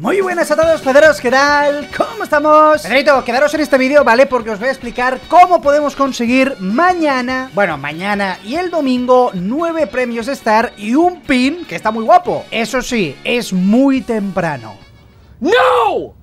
Muy buenas a todos pederos, ¿qué tal? ¿Cómo estamos? Pedrito, quedaros en este vídeo, ¿vale? Porque os voy a explicar cómo podemos conseguir mañana, bueno, mañana y el domingo, nueve premios Star y un pin que está muy guapo. Eso sí, es muy temprano. ¡No!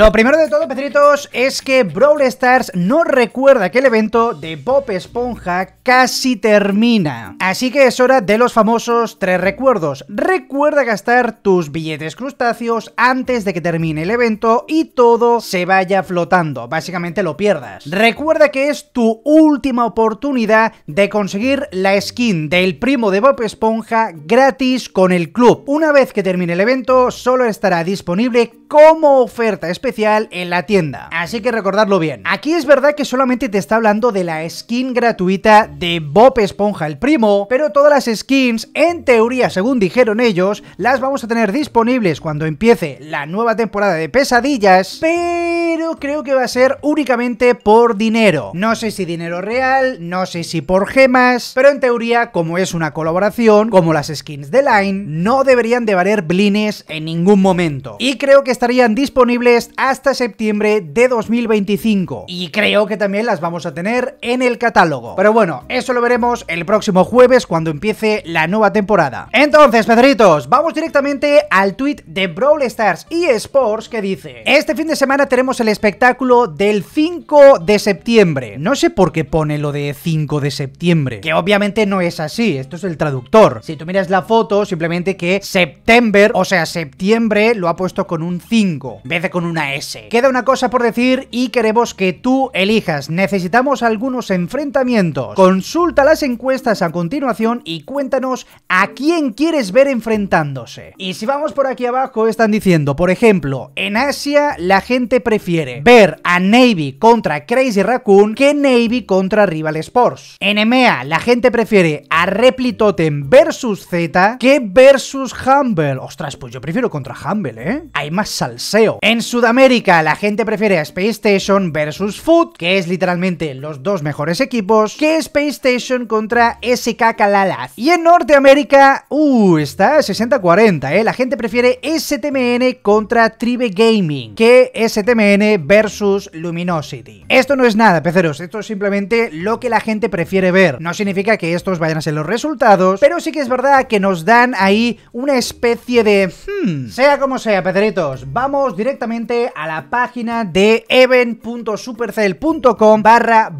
Lo primero de todo, Petritos, es que Brawl Stars no recuerda que el evento de Bob Esponja casi termina. Así que es hora de los famosos tres recuerdos. Recuerda gastar tus billetes crustáceos antes de que termine el evento y todo se vaya flotando. Básicamente lo pierdas. Recuerda que es tu última oportunidad de conseguir la skin del primo de Bob Esponja gratis con el club. Una vez que termine el evento, solo estará disponible como oferta especial en la tienda. Así que recordarlo bien. Aquí es verdad que solamente te está hablando de la skin gratuita de Bob Esponja el Primo, pero todas las skins, en teoría, según dijeron ellos, las vamos a tener disponibles cuando empiece la nueva temporada de Pesadillas, pero creo que va a ser únicamente por dinero. No sé si dinero real, no sé si por gemas, pero en teoría, como es una colaboración, como las skins de Line, no deberían de valer blines en ningún momento. Y creo que estarían disponibles hasta septiembre de 2025. Y creo que también las vamos a tener en el catálogo. Pero bueno, eso lo veremos el próximo jueves cuando empiece la nueva temporada. Entonces, Pedritos, vamos directamente al tweet de Brawl Stars y Sports que dice: Este fin de semana tenemos el espectáculo del 5 de septiembre. No sé por qué pone lo de 5 de septiembre, que obviamente no es así, esto es el traductor. Si tú miras la foto, simplemente que septiembre, o sea, septiembre lo ha puesto con un 5, en vez de con un S. Queda una cosa por decir y queremos que tú elijas. Necesitamos algunos enfrentamientos. Consulta las encuestas a continuación y cuéntanos a quién quieres ver enfrentándose. Y si vamos por aquí abajo están diciendo, por ejemplo, en Asia la gente prefiere ver a Navy contra Crazy Raccoon que Navy contra Rival Sports. En EMEA la gente prefiere a Replitoten versus Z que versus Humble. Ostras, pues yo prefiero contra Humble, ¿eh? Hay más salseo. En Sudamérica América la gente prefiere a Space Station versus Food, que es literalmente los dos mejores equipos, que Space Station contra SK Kalalaz. Y en Norteamérica, uh, está 60-40, ¿eh? La gente prefiere STMN contra Tribe Gaming, que STMN versus Luminosity. Esto no es nada, peceros, esto es simplemente lo que la gente prefiere ver. No significa que estos vayan a ser los resultados, pero sí que es verdad que nos dan ahí una especie de... Hmm, sea como sea, peceritos, vamos directamente a la página de event.supercell.com barra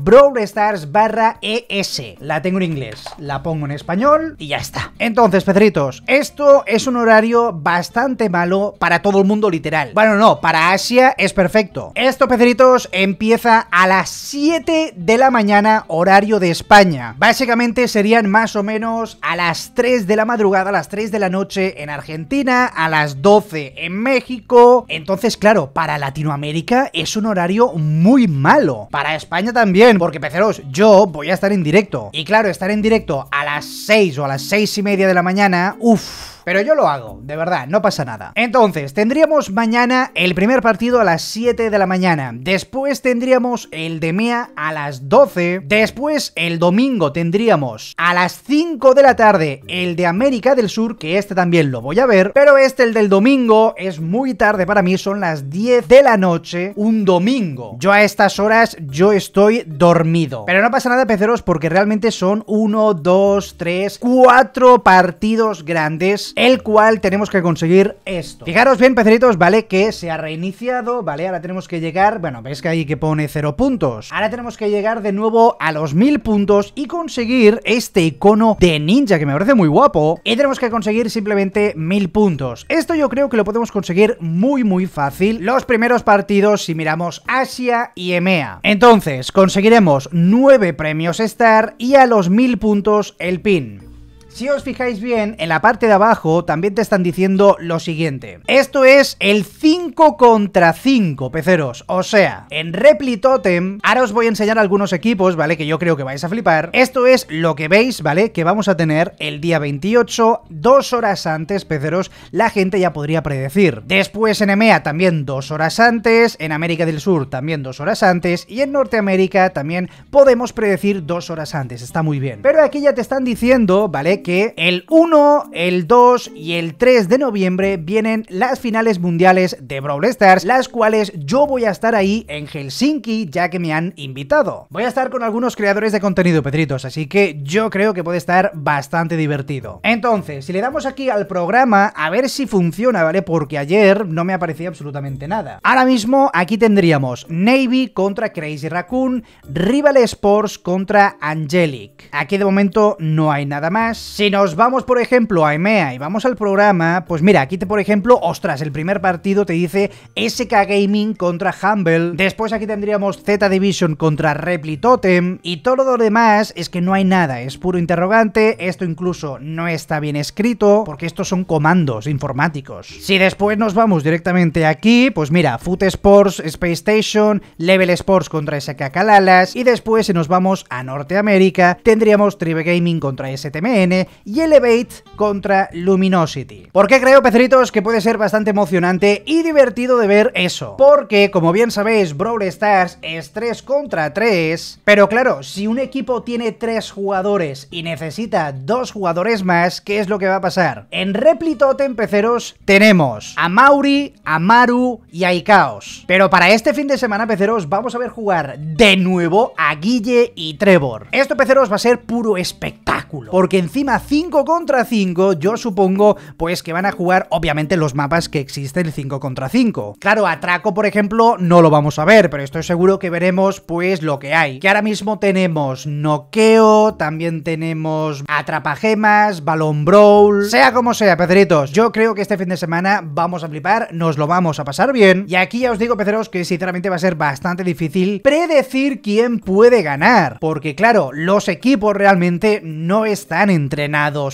Stars barra ES. La tengo en inglés, la pongo en español y ya está. Entonces, Pedritos, esto es un horario bastante malo para todo el mundo literal. Bueno, no, para Asia es perfecto. Esto, Pedritos, empieza a las 7 de la mañana horario de España. Básicamente serían más o menos a las 3 de la madrugada, a las 3 de la noche en Argentina, a las 12 en México. Entonces, claro, para Latinoamérica es un horario muy malo. Para España también, porque peceros, yo voy a estar en directo. Y claro, estar en directo a las 6 o a las 6 y media de la mañana, uff pero yo lo hago, de verdad, no pasa nada. Entonces, tendríamos mañana el primer partido a las 7 de la mañana. Después tendríamos el de MEA a las 12. Después, el domingo tendríamos a las 5 de la tarde el de América del Sur, que este también lo voy a ver. Pero este, el del domingo, es muy tarde para mí, son las 10 de la noche, un domingo. Yo a estas horas, yo estoy dormido. Pero no pasa nada, peceros, porque realmente son 1, 2, 3, 4 partidos grandes el cual tenemos que conseguir esto. Fijaros bien, peceritos, ¿vale? Que se ha reiniciado, ¿vale? Ahora tenemos que llegar, bueno, veis que ahí que pone cero puntos. Ahora tenemos que llegar de nuevo a los mil puntos y conseguir este icono de ninja, que me parece muy guapo. Y tenemos que conseguir simplemente mil puntos. Esto yo creo que lo podemos conseguir muy, muy fácil. Los primeros partidos, si miramos Asia y EMEA. Entonces, conseguiremos nueve premios Star y a los mil puntos el pin. Si os fijáis bien, en la parte de abajo también te están diciendo lo siguiente. Esto es el 5 contra 5, peceros. O sea, en Repli Totem, ahora os voy a enseñar algunos equipos, ¿vale? Que yo creo que vais a flipar. Esto es lo que veis, ¿vale? Que vamos a tener el día 28, dos horas antes, peceros, la gente ya podría predecir. Después en EMEA también dos horas antes, en América del Sur también dos horas antes, y en Norteamérica también podemos predecir dos horas antes. Está muy bien. Pero aquí ya te están diciendo, ¿vale? que el 1, el 2 y el 3 de noviembre vienen las finales mundiales de Brawl Stars, las cuales yo voy a estar ahí en Helsinki ya que me han invitado. Voy a estar con algunos creadores de contenido, Pedritos, así que yo creo que puede estar bastante divertido. Entonces, si le damos aquí al programa, a ver si funciona, ¿vale? Porque ayer no me aparecía absolutamente nada. Ahora mismo aquí tendríamos Navy contra Crazy Raccoon, Rival Sports contra Angelic. Aquí de momento no hay nada más. Si nos vamos, por ejemplo, a EMEA y vamos al programa, pues mira, aquí te, por ejemplo, ostras, el primer partido te dice SK Gaming contra Humble. Después aquí tendríamos Z Division contra Repli Totem. Y todo lo demás es que no hay nada, es puro interrogante. Esto incluso no está bien escrito, porque estos son comandos informáticos. Si después nos vamos directamente aquí, pues mira, Foot Sports, Space Station, Level Sports contra SK Kalalas. Y después, si nos vamos a Norteamérica, tendríamos Tribe Gaming contra STMN y Elevate contra Luminosity. ¿Por qué creo, peceritos, que puede ser bastante emocionante y divertido de ver eso? Porque, como bien sabéis, Brawl Stars es 3 contra 3, pero claro, si un equipo tiene 3 jugadores y necesita 2 jugadores más, ¿qué es lo que va a pasar? En Replitote peceros tenemos a Mauri, a Maru y a Icaos. Pero para este fin de semana, peceros, vamos a ver jugar de nuevo a Guille y Trevor. Esto, peceros, va a ser puro espectáculo, porque encima 5 contra 5, yo supongo pues que van a jugar obviamente los mapas que existen 5 contra 5. Claro, atraco por ejemplo no lo vamos a ver, pero estoy seguro que veremos pues lo que hay. Que ahora mismo tenemos noqueo, también tenemos Atrapajemas, balón brawl, sea como sea, peceritos Yo creo que este fin de semana vamos a flipar, nos lo vamos a pasar bien. Y aquí ya os digo, peceros, que sinceramente va a ser bastante difícil predecir quién puede ganar. Porque claro, los equipos realmente no están entre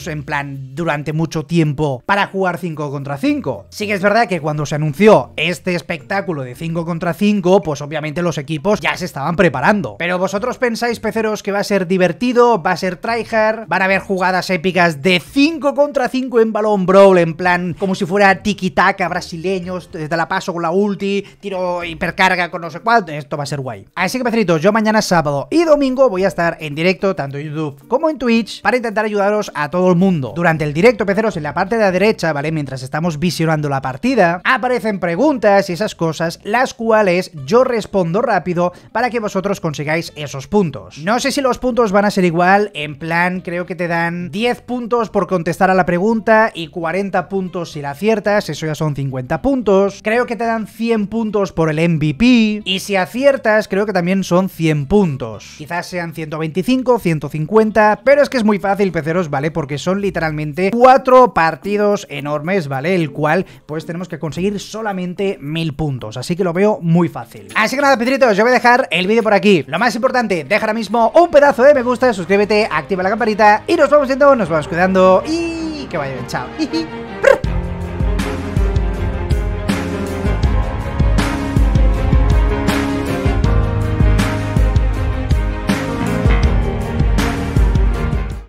en plan durante mucho tiempo para jugar 5 contra 5. Sí que es verdad que cuando se anunció este espectáculo de 5 contra 5, pues obviamente los equipos ya se estaban preparando. Pero vosotros pensáis, peceros, que va a ser divertido, va a ser tryhard, van a haber jugadas épicas de 5 contra 5 en balón brawl, en plan como si fuera tiki-taka brasileños, desde la paso con la ulti, tiro hipercarga con no sé cuál, esto va a ser guay. Así que peceritos, yo mañana sábado y domingo voy a estar en directo tanto en YouTube como en Twitch para intentar ayudaros a todo el mundo. Durante el directo Peceros en la parte de la derecha, ¿vale? Mientras estamos visionando la partida, aparecen preguntas y esas cosas, las cuales yo respondo rápido para que vosotros consigáis esos puntos. No sé si los puntos van a ser igual, en plan creo que te dan 10 puntos por contestar a la pregunta y 40 puntos si la aciertas, eso ya son 50 puntos. Creo que te dan 100 puntos por el MVP y si aciertas creo que también son 100 puntos. Quizás sean 125, 150, pero es que es muy fácil, peceros ¿vale? Porque son literalmente cuatro partidos enormes, ¿vale? El cual, pues tenemos que conseguir solamente mil puntos, así que lo veo muy fácil. Así que nada, Pedritos, yo voy a dejar el vídeo por aquí. Lo más importante, deja ahora mismo un pedazo de me gusta, suscríbete, activa la campanita y nos vamos viendo, nos vamos cuidando y que vaya bien, chao.